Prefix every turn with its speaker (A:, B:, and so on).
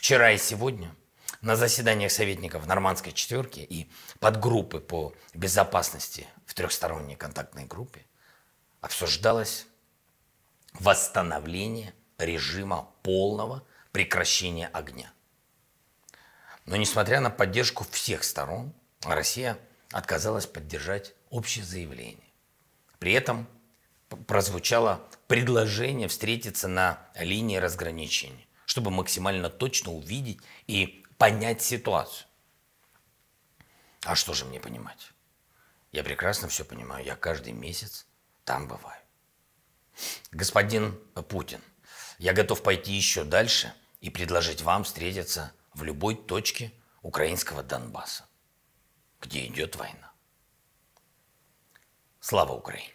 A: вчера и сегодня на заседаниях советников Нормандской четверки и подгруппы по безопасности в трехсторонней контактной группе обсуждалось восстановление режима полного прекращения огня. Но несмотря на поддержку всех сторон, Россия отказалась поддержать общее заявление. При этом прозвучало предложение встретиться на линии разграничения чтобы максимально точно увидеть и понять ситуацию. А что же мне понимать? Я прекрасно все понимаю, я каждый месяц там бываю. Господин Путин, я готов пойти еще дальше и предложить вам встретиться в любой точке украинского Донбасса, где идет война. Слава Украине!